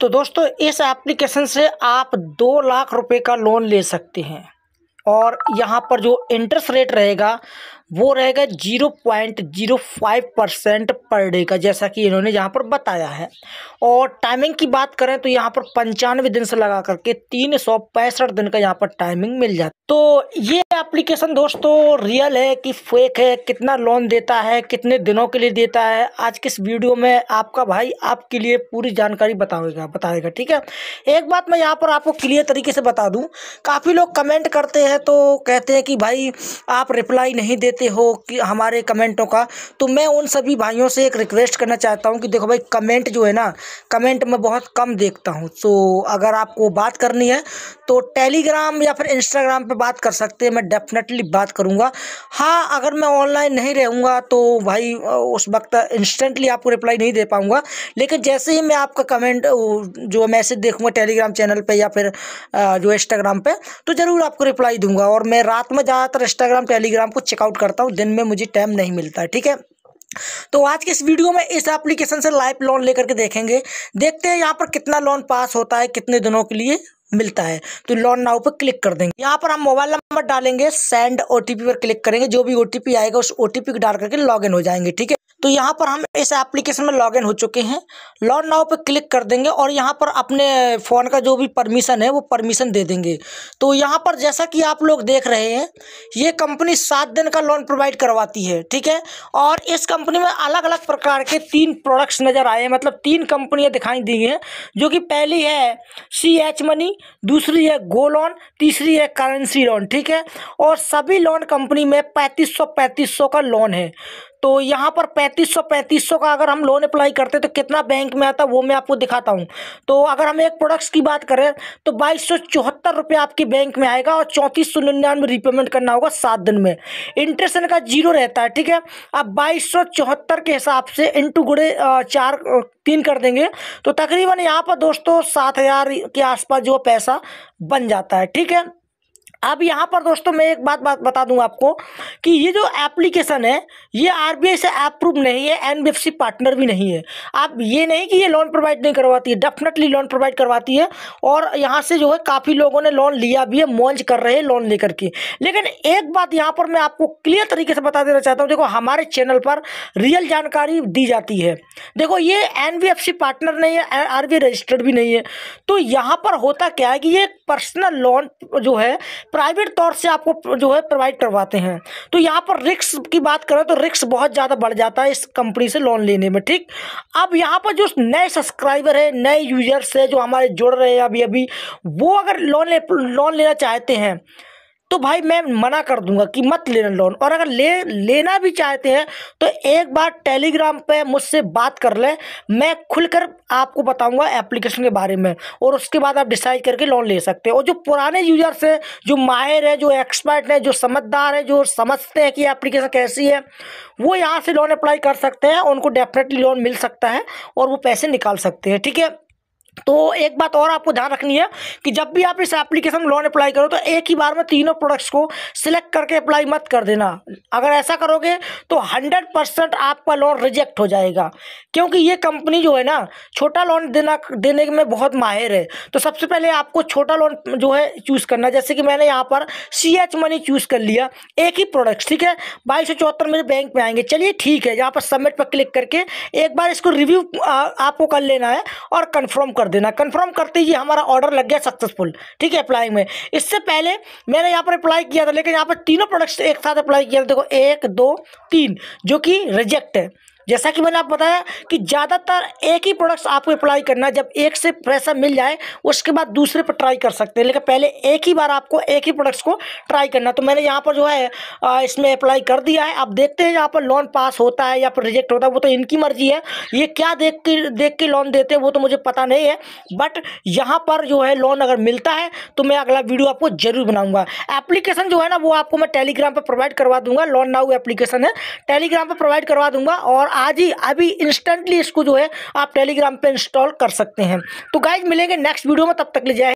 तो दोस्तों इस एप्लीकेशन से आप दो लाख रुपए का लोन ले सकते हैं और यहाँ पर जो इंटरेस्ट रेट रहेगा वो रहेगा zero point zero five percent per day का जैसा कि इन्होंने यहाँ पर बताया है और टाइमिंग की बात करें तो यहाँ पर पंचानवे दिन से लगा करके तीन सौ पैंसठ दिन का यहाँ पर टाइमिंग मिल जाता तो ये एप्लीकेशन दोस्तों रियल है कि फेक है कितना लोन देता है कितने दिनों के लिए देता है आज किस वीडियो में आपका भाई आपके लिए पूरी जानकारी बताएगा बताएगा ठीक है एक बात मैं यहाँ पर आपको क्लियर तरीके से बता दूँ काफ़ी लोग कमेंट करते हैं तो कहते हैं कि भाई आप रिप्लाई नहीं देते देते हो कि हमारे कमेंटों का तो मैं उन सभी भाइयों से एक रिक्वेस्ट करना चाहता हूँ कि देखो भाई कमेंट जो है ना कमेंट मैं बहुत कम देखता हूँ तो अगर आपको बात करनी है तो टेलीग्राम या फिर इंस्टाग्राम पर बात कर सकते हैं मैं डेफिनेटली बात करूँगा हाँ अगर मैं ऑनलाइन नहीं रहूँगा तो भाई उस वक्त इंस्टेंटली आपको रिप्लाई नहीं दे पाऊँगा लेकिन जैसे ही मैं आपका कमेंट जो मैसेज देखूँगा टेलीग्राम चैनल पर या फिर जो इंस्टाग्राम पर तो ज़रूर आपको रिप्लाई दूंगा और मैं रात में ज़्यादातर इंस्टाग्राम टेलीग्राम को चेकआउट कर करता हूँ दिन में मुझे टाइम नहीं मिलता ठीक है तो आज के इस वीडियो में इस एप्लीकेशन से लाइफ लोन लेकर के देखेंगे देखते हैं यहाँ पर कितना लोन पास होता है कितने दिनों के लिए मिलता है तो लॉन नाउ पर क्लिक कर देंगे यहाँ पर हम मोबाइल नंबर डालेंगे सेंड ओटीपी पर क्लिक करेंगे जो भी ओटीपी आएगा उस ओटीपी को डाल करके लॉगिन हो जाएंगे ठीक है तो यहाँ पर हम इस एप्लीकेशन में लॉगिन हो चुके हैं लॉन नाउ पर क्लिक कर देंगे और यहाँ पर अपने फ़ोन का जो भी परमिशन है वो परमिशन दे देंगे तो यहाँ पर जैसा कि आप लोग देख रहे हैं ये कंपनी सात दिन का लोन प्रोवाइड करवाती है ठीक है और इस कंपनी में अलग अलग प्रकार के तीन प्रोडक्ट्स नज़र आए हैं मतलब तीन कंपनियाँ दिखाई दी हैं जो कि पहली है सी एच मनी दूसरी है गो लोन तीसरी है करेंसी लोन ठीक है और सभी लोन कंपनी में पैंतीस सौ पैंतीस सौ का लोन है तो यहाँ पर पैंतीस सौ पैंतीस सौ का अगर हम लोन अप्लाई करते तो कितना बैंक में आता वो मैं आपको दिखाता हूँ तो अगर हम एक प्रोडक्ट्स की बात करें तो बाईस सौ चौहत्तर रुपये आपके बैंक में आएगा और चौंतीस सौ निन्यानवे रिपेमेंट करना होगा सात दिन में इंटरेस्ट इनका जीरो रहता है ठीक है अब बाईस सौ चौहत्तर के हिसाब से इंटू गुड़े चार तीन कर देंगे तो तकरीबन यहाँ पर दोस्तों सात हज़ार के आसपास जो पैसा बन जाता है ठीक है अब यहाँ पर दोस्तों मैं एक बात बात बता दूँ आपको कि ये जो एप्लीकेशन है ये आर से अप्रूव नहीं है एन पार्टनर भी नहीं है आप ये नहीं कि ये लोन प्रोवाइड नहीं करवाती है डेफिनेटली लोन प्रोवाइड करवाती है और यहाँ से जो है काफ़ी लोगों ने लोन लिया भी है मौज कर रहे हैं लोन लेकर के लेकिन एक बात यहाँ पर मैं आपको क्लियर तरीके से बता देना चाहता हूँ देखो हमारे चैनल पर रियल जानकारी दी जाती है देखो ये एन पार्टनर नहीं है आर रजिस्टर्ड भी नहीं है तो यहाँ पर होता क्या है कि ये पर्सनल लोन जो है प्राइवेट तौर से आपको जो है प्रोवाइड करवाते हैं तो यहाँ पर रिक्स की बात करें तो रिक्स बहुत ज़्यादा बढ़ जाता है इस कंपनी से लोन लेने में ठीक अब यहाँ पर जो नए सब्सक्राइबर है नए यूजर्स है जो हमारे जुड़ रहे हैं अभी अभी वो अगर लोन ले, लोन लेना चाहते हैं तो भाई मैं मना कर दूंगा कि मत लेना लोन और अगर ले लेना भी चाहते हैं तो एक बार टेलीग्राम पे मुझसे बात कर लें मैं खुलकर आपको बताऊंगा एप्लीकेशन के बारे में और उसके बाद आप डिसाइड करके लोन ले सकते हैं और जो पुराने यूजर्स हैं जो माहिर हैं जो एक्सपर्ट हैं जो समझदार हैं जो समझते हैं कि एप्लीकेशन कैसी है वो यहाँ से लोन अप्लाई कर सकते हैं उनको डेफिनेटली लोन मिल सकता है और वो पैसे निकाल सकते हैं ठीक है तो एक बात और आपको ध्यान रखनी है कि जब भी आप इस एप्लीकेशन लोन अप्लाई करो तो एक ही बार में तीनों प्रोडक्ट्स को सिलेक्ट करके अप्लाई मत कर देना अगर ऐसा करोगे तो हंड्रेड परसेंट आपका लोन रिजेक्ट हो जाएगा क्योंकि ये कंपनी जो है ना छोटा लोन देना देने में बहुत माहिर है तो सबसे पहले आपको छोटा लोन जो है चूज़ करना जैसे कि मैंने यहाँ पर सी एच मनी चूज़ कर लिया एक ही प्रोडक्ट्स ठीक है बाईस सौ चौहत्तर मेरे बैंक में आएंगे चलिए ठीक है यहाँ पर सबमिट पर क्लिक करके एक बार इसको रिव्यू आपको कर लेना है और कन्फर्म कर देना कंफर्म करते ही हमारा ऑर्डर लग गया सक्सेसफुल ठीक है अप्लाई में इससे पहले मैंने यहाँ पर अप्लाई किया था लेकिन यहाँ पर तीनों प्रोडक्ट्स एक साथ अप्लाई किया था देखो एक दो तीन जो कि रिजेक्ट है जैसा कि मैंने आप बताया कि ज़्यादातर एक ही प्रोडक्ट्स आपको अप्लाई करना है जब एक से पैसा मिल जाए उसके बाद दूसरे पर ट्राई कर सकते हैं लेकिन पहले एक ही बार आपको एक ही प्रोडक्ट्स को ट्राई करना तो मैंने यहाँ पर जो है इसमें अप्लाई कर दिया है आप देखते हैं यहाँ पर लोन पास होता है या फिर रिजेक्ट होता है वो तो इनकी मर्जी है ये क्या देख के देख के लोन देते हैं वो तो मुझे पता नहीं है बट यहाँ पर जो है लोन अगर मिलता है तो मैं अगला वीडियो आपको ज़रूर बनाऊँगा एप्लीकेशन जो है ना वो आपको मैं टेलीग्राम पर प्रोवाइड करवा दूँगा लोन नाउ एप्लीकेशन है टेलीग्राम पर प्रोवाइड करवा दूँगा और आज ही अभी इंस्टेंटली इसको जो है आप टेलीग्राम पर इंस्टॉल कर सकते हैं तो गाइज मिलेंगे नेक्स्ट वीडियो में तब तक ले जाए